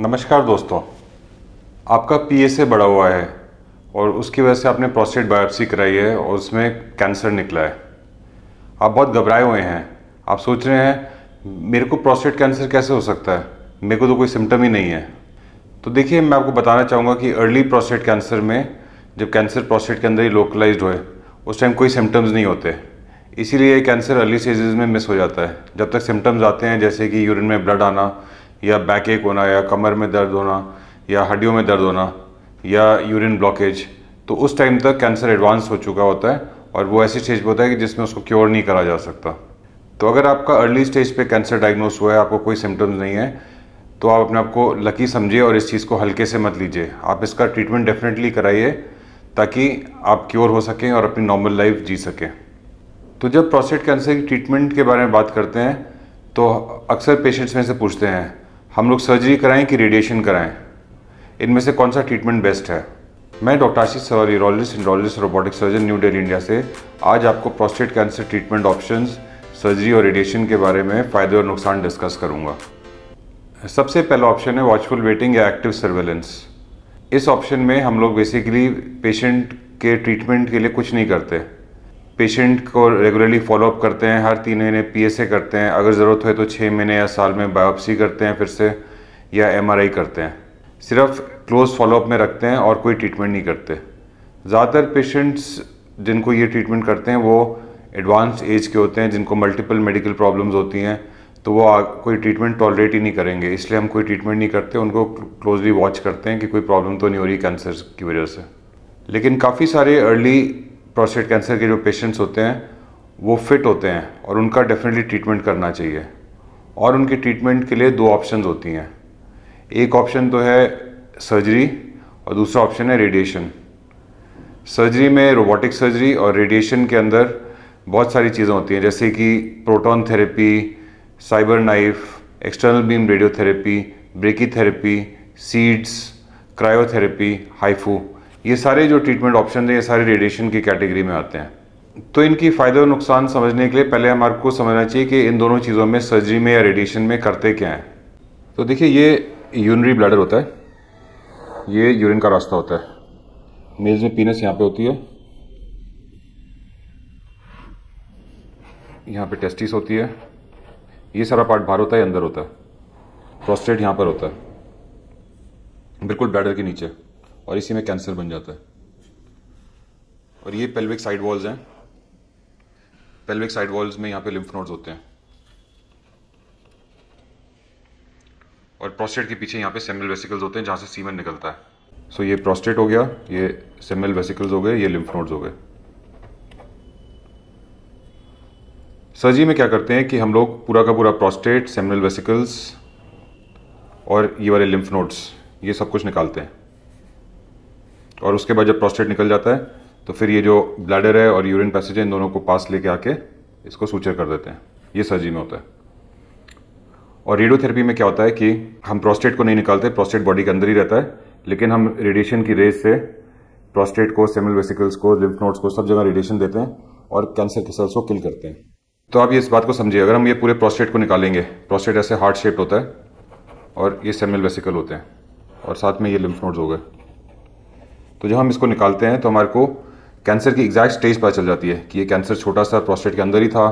नमस्कार दोस्तों आपका ए बढ़ा हुआ है और उसकी वजह से आपने प्रोस्टेट बायोप्सी कराई है और उसमें कैंसर निकला है आप बहुत घबराए हुए हैं आप सोच रहे हैं मेरे को प्रोस्टेट कैंसर कैसे हो सकता है मेरे को तो कोई सिम्टम ही नहीं है तो देखिए मैं आपको बताना चाहूँगा कि अर्ली प्रोस्टेट कैंसर में जब कैंसर प्रोस्टेट के अंदर ही लोकलाइज हुए उस टाइम कोई सिम्टम्स नहीं होते इसीलिए कैंसर अर्ली स्टेज में मिस हो जाता है जब तक सिम्टम्स आते हैं जैसे कि यूरिन में ब्लड आना या बैक एक होना या कमर में दर्द होना या हड्डियों में दर्द होना या यूरिन ब्लॉकेज तो उस टाइम तक कैंसर एडवांस हो चुका होता है और वो ऐसी स्टेज पर होता है कि जिसमें उसको क्योर नहीं करा जा सकता तो अगर आपका अर्ली स्टेज पे कैंसर डायग्नोस हुआ है आपको कोई सिम्टम्स नहीं है तो आप अपने आप को लकी समझिए और इस चीज़ को हल्के से मत लीजिए आप इसका ट्रीटमेंट डेफिनेटली कराइए ताकि आप क्योर हो सकें और अपनी नॉर्मल लाइफ जी सकें तो जब प्रोस्टेट कैंसर की ट्रीटमेंट के बारे में बात करते हैं तो अक्सर पेशेंट्स में से पूछते हैं हम लोग सर्जरी कराएं कि रेडिएशन कराएं इनमें से कौन सा ट्रीटमेंट बेस्ट है मैं doctor Ashish sir urologist endourologist robotic surgeon new Delhi India से आज आपको prostate cancer treatment option surgery और रेडिएशन के बारे में फ़ायदे और नुकसान डिस्कस करूँगा सबसे पहला ऑप्शन है वॉचफुल वेटिंग या एक्टिव सर्वेलेंस इस ऑप्शन में हम लोग बेसिकली पेशेंट के ट्रीटमेंट के लिए कुछ नहीं करते पेशेंट को रेगुलरली फॉलोअप करते हैं हर तीन महीने पीएसए करते हैं अगर ज़रूरत हो तो छः महीने या साल में बायोप्सी करते हैं फिर से या एमआरआई करते हैं सिर्फ क्लोज फॉलोअप में रखते हैं और कोई ट्रीटमेंट नहीं करते ज़्यादातर पेशेंट्स जिनको ये ट्रीटमेंट करते हैं वो एडवांस एज के होते हैं जिनको मल्टीपल मेडिकल प्रॉब्लम्स होती हैं तो वो आ, कोई ट्रीटमेंट टॉलरेट ही नहीं करेंगे इसलिए हम कोई ट्रीटमेंट नहीं करते उनको क्लोजली वॉच करते हैं कि कोई प्रॉब्लम तो नहीं हो रही कैंसर की वजह से लेकिन काफ़ी सारे अर्ली प्रोस्टेट कैंसर के जो पेशेंट्स होते हैं वो फिट होते हैं और उनका डेफिनेटली ट्रीटमेंट करना चाहिए और उनके ट्रीटमेंट के लिए दो ऑप्शन होती हैं एक ऑप्शन तो है सर्जरी और दूसरा ऑप्शन है रेडिएशन सर्जरी में रोबोटिक सर्जरी और रेडिएशन के अंदर बहुत सारी चीज़ें होती हैं जैसे कि proton therapy cyber knife external beam radiotherapy brachytherapy seeds cryotherapy HIFU ये सारे जो ट्रीटमेंट ऑप्शन हैं ये सारे रेडिएशन की कैटेगरी में आते हैं तो इनकी फ़ायदे और नुकसान समझने के लिए पहले हमारे को समझना चाहिए कि इन दोनों चीज़ों में सर्जरी में या रेडिएशन में करते क्या हैं तो देखिए ये यूनरी ब्लैडर होता है ये यूरिन का रास्ता होता है मेज में पीनस यहाँ पे होती है यहाँ पे टेस्टिस होती है ये सारा पार्ट बाहर होता है अंदर होता है प्रोस्टेट यहाँ पर होता है बिल्कुल ब्लैडर के नीचे और इसी में कैंसर बन जाता है और ये पेल्विक साइड वॉल्स हैं पेल्विक साइड वॉल्स में यहाँ पे लिम्फ नोड्स होते हैं और प्रोस्टेट के पीछे यहाँ पे सेमिनल वेसिकल्स होते हैं जहाँ से सीमन निकलता है सो so, ये प्रोस्टेट हो गया ये सेमिनल वेसिकल्स हो गए ये लिम्फ नोड्स हो गए सर्जरी में क्या करते हैं कि हम लोग पूरा का पूरा प्रोस्टेट सेमिनल वेसिकल्स और ये वाले लिम्फ नोड्स ये सब कुछ निकालते हैं और उसके बाद जब प्रोस्टेट निकल जाता है तो फिर ये जो ब्लैडर है और यूरिन पैसेज है इन दोनों को पास लेके आके इसको सूचर कर देते हैं ये सर्जरी में होता है और रेडियोथेरेपी में क्या होता है कि हम प्रोस्टेट को नहीं निकालते प्रोस्टेट बॉडी के अंदर ही रहता है लेकिन हम रेडिएशन की रेज से प्रोस्टेट को सेमिल वेसिकल्स को लिम्फ नोट्स को सब जगह रेडिएशन देते हैं और कैंसर के सेल्स को किल करते हैं तो आप ये इस बात को समझिए अगर हम ये पूरे प्रोस्टेट को निकालेंगे प्रोस्टेट ऐसे हार्ट शेप्ड होता है और ये सेमिल वेसिकल होते हैं और साथ में ये लिम्फ नोड्स हो गए तो जब हम इसको निकालते हैं तो हमारे को कैंसर की एग्जैक्ट स्टेज पता चल जाती है कि ये कैंसर छोटा सा प्रोस्टेट के अंदर ही था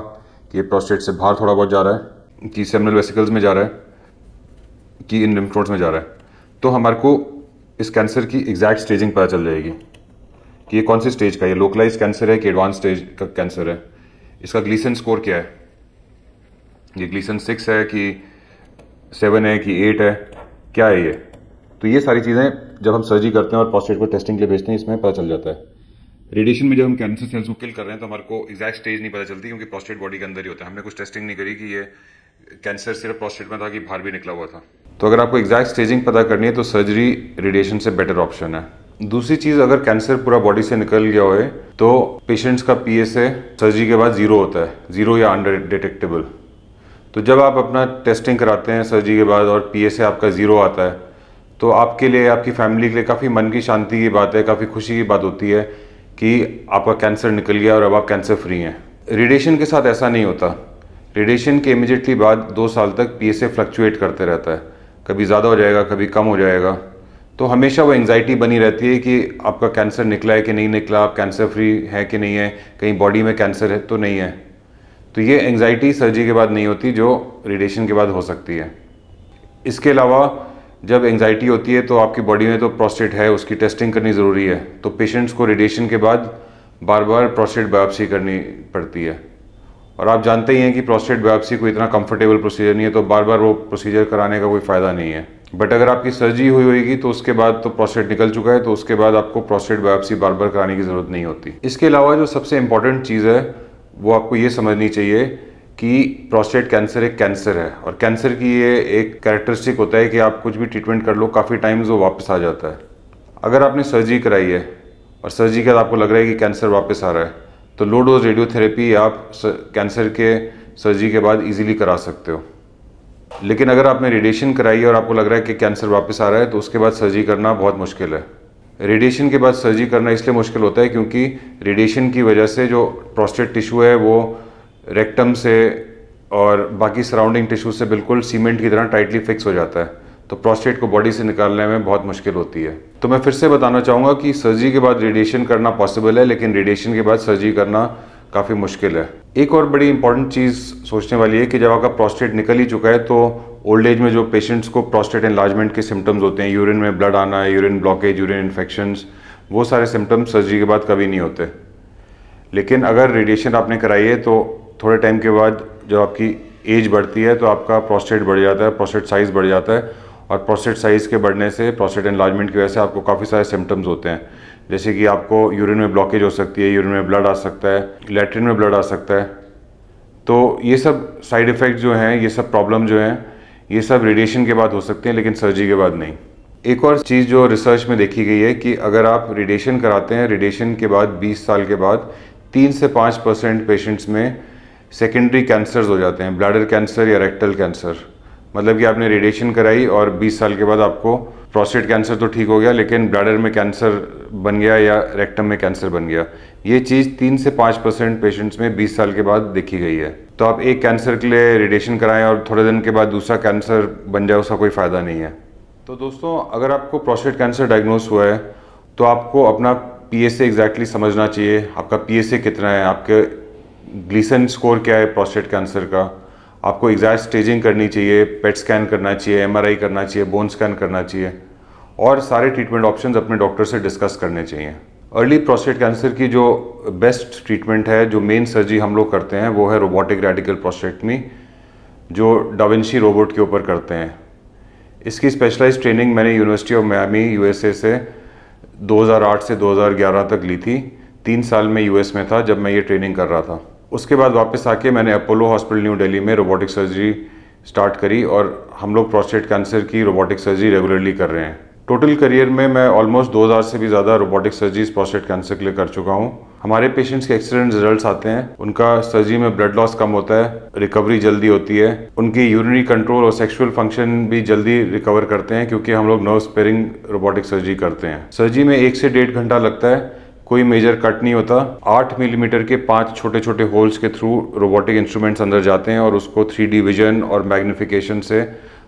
कि ये प्रोस्टेट से बाहर थोड़ा बहुत जा रहा है कि सेमनल वेसिकल्स में जा रहा है कि इन लिम्फनोड्स में जा रहा है तो हमारे को इस कैंसर की एग्जैक्ट स्टेजिंग पता चल जाएगी कि ये कौन से स्टेज का ये लोकलाइज कैंसर है कि एडवांस स्टेज का कैंसर है इसका ग्लीसन स्कोर क्या है ये ग्लीसन सिक्स है कि सेवन है कि एट है क्या है ये तो ये सारी चीज़ें जब हम सर्जरी करते हैं और प्रोस्टेट को टेस्टिंग के लिए भेजते हैं इसमें पता चल जाता है रेडिएशन में जब हम कैंसर सेल्स को किल कर रहे हैं तो हमारे को एग्जैक्ट स्टेज नहीं पता चलती क्योंकि प्रोस्टेट बॉडी के अंदर ही होता है हमने कुछ टेस्टिंग नहीं करी कि ये कैंसर सिर्फ प्रोस्टेट में था कि बाहर भी निकला हुआ था तो अगर आपको एग्जैक्ट स्टेजिंग पता करनी है तो सर्जरी रेडिएशन से बेटर ऑप्शन है दूसरी चीज़ अगर कैंसर पूरा बॉडी से निकल गया हो तो पेशेंट्स का पी सर्जरी के बाद ज़ीरो होता है ज़ीरो या अंडर डिटेक्टेबल तो जब आप अपना टेस्टिंग कराते हैं सर्जरी के बाद और पी आपका ज़ीरो आता है तो आपके लिए आपकी फैमिली के लिए काफ़ी मन की शांति की बात है काफ़ी खुशी की बात होती है कि आपका कैंसर निकल गया और अब आप कैंसर फ्री हैं रेडिएशन के साथ ऐसा नहीं होता रेडिएशन के इमिजिएटली बाद दो साल तक पी फ्लक्चुएट करते रहता है कभी ज़्यादा हो जाएगा कभी कम हो जाएगा तो हमेशा वो एंग्जाइटी बनी रहती है कि आपका कैंसर निकला है कि नहीं निकला आप कैंसर फ्री है कि नहीं है कहीं बॉडी में कैंसर है तो नहीं है तो ये एंग्जाइटी सर्जरी के बाद नहीं होती जो रेडिएशन के बाद हो सकती है इसके अलावा जब एंगजाइटी होती है तो आपकी बॉडी में तो प्रोस्टेट है उसकी टेस्टिंग करनी ज़रूरी है तो पेशेंट्स को रेडिएशन के बाद बार बार प्रोस्टेट बायोप्सी करनी पड़ती है और आप जानते ही हैं कि प्रोस्टेट बायोप्सी कोई इतना कंफर्टेबल प्रोसीजर नहीं है तो बार बार वो प्रोसीजर कराने का कोई फ़ायदा नहीं है बट अगर आपकी सर्जरी हुई होगी तो उसके बाद तो प्रोस्टेट निकल चुका है तो उसके बाद आपको प्रोस्टेट बायोप्सी बार बार कराने की ज़रूरत नहीं होती इसके अलावा जो सबसे इंपॉर्टेंट चीज़ है वो आपको ये समझनी चाहिए कि प्रोस्टेट कैंसर एक कैंसर है और कैंसर की ये एक कैरेक्टरिस्टिक होता है कि आप कुछ भी ट्रीटमेंट कर लो काफ़ी टाइम्स वो वापस आ जाता है अगर आपने सर्जरी कराई है और सर्जरी के बाद आपको लग रहा है कि कैंसर वापस आ रहा है तो लो डोज रेडियोथेरेपी आप कैंसर के सर्जरी के बाद ईजिली करा सकते हो लेकिन अगर आपने रेडिएशन कराई है और आपको लग रहा है कि कैंसर वापस आ रहा है तो उसके बाद सर्जरी करना बहुत मुश्किल है रेडिएशन के बाद सर्जरी करना इसलिए मुश्किल होता है क्योंकि रेडिएशन की वजह से जो प्रोस्टेट टिश्यू है वो रेक्टम से और बाकी सराउंडिंग टिश्यू से बिल्कुल सीमेंट की तरह टाइटली फिक्स हो जाता है तो प्रोस्टेट को बॉडी से निकालने में बहुत मुश्किल होती है तो मैं फिर से बताना चाहूँगा कि सर्जरी के बाद रेडिएशन करना पॉसिबल है लेकिन रेडिएशन के बाद सर्जरी करना काफ़ी मुश्किल है एक और बड़ी इंपॉर्टेंट चीज़ सोचने वाली है कि जब आपका प्रोस्टेट निकल ही चुका है तो ओल्ड एज में जो पेशेंट्स को प्रोस्टेट एनलार्जमेंट के सिम्टम्स होते हैं यूरिन में ब्लड आना यूरिन ब्लॉकेज यूरिन इन्फेक्शन वो सारे सिम्टम्स सर्जरी के बाद कभी नहीं होते लेकिन अगर रेडिएशन आपने कराई है तो थोड़े टाइम के बाद जब आपकी एज बढ़ती है तो आपका प्रोस्टेट बढ़ जाता है प्रोस्टेट साइज़ बढ़ जाता है और प्रोस्टेट साइज़ के बढ़ने से प्रोस्टेट एनलार्जमेंट की वजह से आपको काफ़ी सारे सिम्टम्स होते हैं जैसे कि आपको यूरिन में ब्लॉकेज हो सकती है यूरिन में ब्लड आ सकता है लेट्रिन में ब्लड आ सकता है तो ये सब साइड इफ़ेक्ट जो हैं ये सब प्रॉब्लम जो हैं ये सब रेडिएशन के बाद हो सकते हैं लेकिन सर्जरी के बाद नहीं एक और चीज़ जो रिसर्च में देखी गई है कि अगर आप रेडिएशन कराते हैं रेडिएशन के बाद 20 साल के बाद तीन से पाँच परसेंट पेशेंट्स में सेकेंडरी कैंसर्स हो जाते हैं ब्लैडर कैंसर या रेक्टल कैंसर मतलब कि आपने रेडिएशन कराई और 20 साल के बाद आपको प्रोस्टेट कैंसर तो ठीक हो गया लेकिन ब्लैडर में कैंसर बन गया या रेक्टम में कैंसर बन गया ये चीज़ तीन से पाँच परसेंट पेशेंट्स में बीस साल के बाद देखी गई है तो आप एक कैंसर के लिए रेडिएशन कराएं और थोड़े दिन के बाद दूसरा कैंसर बन जाए उसका कोई फ़ायदा नहीं है तो दोस्तों अगर आपको प्रोस्टेट कैंसर डायग्नोस हुआ है तो आपको अपना पी एस एग्जैक्टली समझना चाहिए आपका पी कितना है आपके ग्लीसन स्कोर क्या है प्रोस्टेट कैंसर का आपको एग्जैक्ट स्टेजिंग करनी चाहिए पेट स्कैन करना चाहिए एमआरआई करना चाहिए बोन स्कैन करना चाहिए और सारे ट्रीटमेंट ऑप्शन अपने डॉक्टर से डिस्कस करने चाहिए अर्ली प्रोस्टेट कैंसर की जो बेस्ट ट्रीटमेंट है जो मेन सर्जरी हम लोग करते हैं वो है रोबोटिक रेडिकल प्रोस्टेक्टमी जो डाविंशी रोबोट के ऊपर करते हैं इसकी स्पेशलाइज ट्रेनिंग मैंने यूनिवर्सिटी ऑफ मैमी यू से 2008 से 2011 तक ली थी तीन साल में यूएस में था जब मैं ये ट्रेनिंग कर रहा था उसके बाद वापस आके मैंने अपोलो हॉस्पिटल न्यू दिल्ली में रोबोटिक सर्जरी स्टार्ट करी और हम लोग प्रोस्टेट कैंसर की रोबोटिक सर्जरी रेगुलरली कर रहे हैं टोटल करियर में मैं ऑलमोस्ट 2000 से भी ज़्यादा रोबोटिक सर्जरीज प्रोस्टेट कैंसर के लिए कर चुका हूँ हमारे पेशेंट्स के एक्सीलेंट रिजल्ट्स आते हैं उनका सर्जरी में ब्लड लॉस कम होता है रिकवरी जल्दी होती है उनकी यूरिनरी कंट्रोल और सेक्सुअल फंक्शन भी जल्दी रिकवर करते हैं क्योंकि हम लोग नर्व स्पेयरिंग रोबोटिक सर्जरी करते हैं सर्जरी में एक से डेढ़ घंटा लगता है कोई मेजर कट नहीं होता आठ मिलीमीटर के पांच छोटे छोटे होल्स के थ्रू रोबोटिक इंस्ट्रूमेंट्स अंदर जाते हैं और उसको थ्री डी विजन और मैग्निफिकेशन से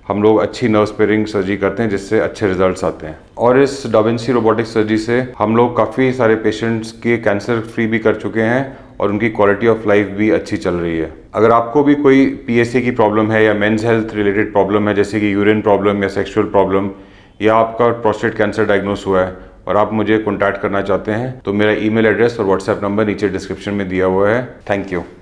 हम लोग अच्छी नर्व स्पेयरिंग सर्जरी करते हैं जिससे अच्छे रिजल्ट्स आते हैं और इस डावेंसी रोबोटिक सर्जरी से हम लोग काफ़ी सारे पेशेंट्स के कैंसर फ्री भी कर चुके हैं और उनकी क्वालिटी ऑफ लाइफ भी अच्छी चल रही है अगर आपको भी कोई पी की प्रॉब्लम है या मेन्स हेल्थ रिलेटेड प्रॉब्लम है जैसे कि यूरिन प्रॉब्लम या सेक्सुअल प्रॉब्लम या आपका प्रोस्टेट कैंसर डायग्नोस हुआ है और आप मुझे कॉन्टैक्ट करना चाहते हैं तो मेरा ईमेल एड्रेस और व्हाट्सएप नंबर नीचे डिस्क्रिप्शन में दिया हुआ है थैंक यू